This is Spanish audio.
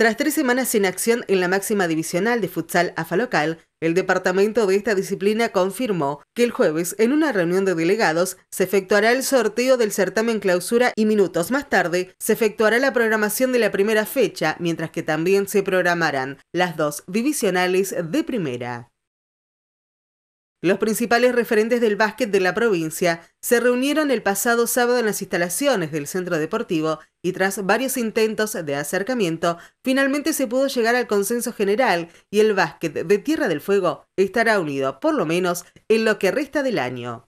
Tras tres semanas sin acción en la máxima divisional de futsal AFA local, el departamento de esta disciplina confirmó que el jueves, en una reunión de delegados, se efectuará el sorteo del certamen clausura y minutos más tarde se efectuará la programación de la primera fecha, mientras que también se programarán las dos divisionales de primera. Los principales referentes del básquet de la provincia se reunieron el pasado sábado en las instalaciones del centro deportivo y tras varios intentos de acercamiento, finalmente se pudo llegar al consenso general y el básquet de Tierra del Fuego estará unido por lo menos en lo que resta del año.